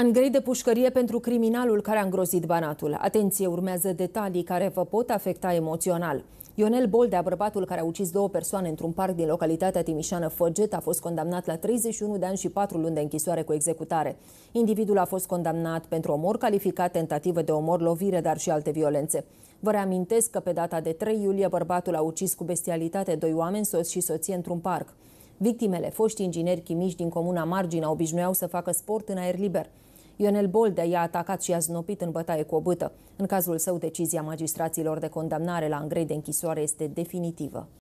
An grei de pușcărie pentru criminalul care a îngrozit Banatul. Atenție, urmează detalii care vă pot afecta emoțional. Ionel Boldea, bărbatul care a ucis două persoane într-un parc din localitatea Timișană Făget, a fost condamnat la 31 de ani și 4 luni de închisoare cu executare. Individul a fost condamnat pentru omor calificat, tentativă de omor, lovire, dar și alte violențe. Vă reamintesc că pe data de 3 iulie bărbatul a ucis cu bestialitate doi oameni, soț și soție, într-un parc. Victimele, foști ingineri chimici din comuna Margina, obișnuiau să facă sport în aer liber. Ionel Boldea i-a atacat și a znopit în bătaie cu o bâtă. În cazul său, decizia magistraților de condamnare la îngrei de închisoare este definitivă.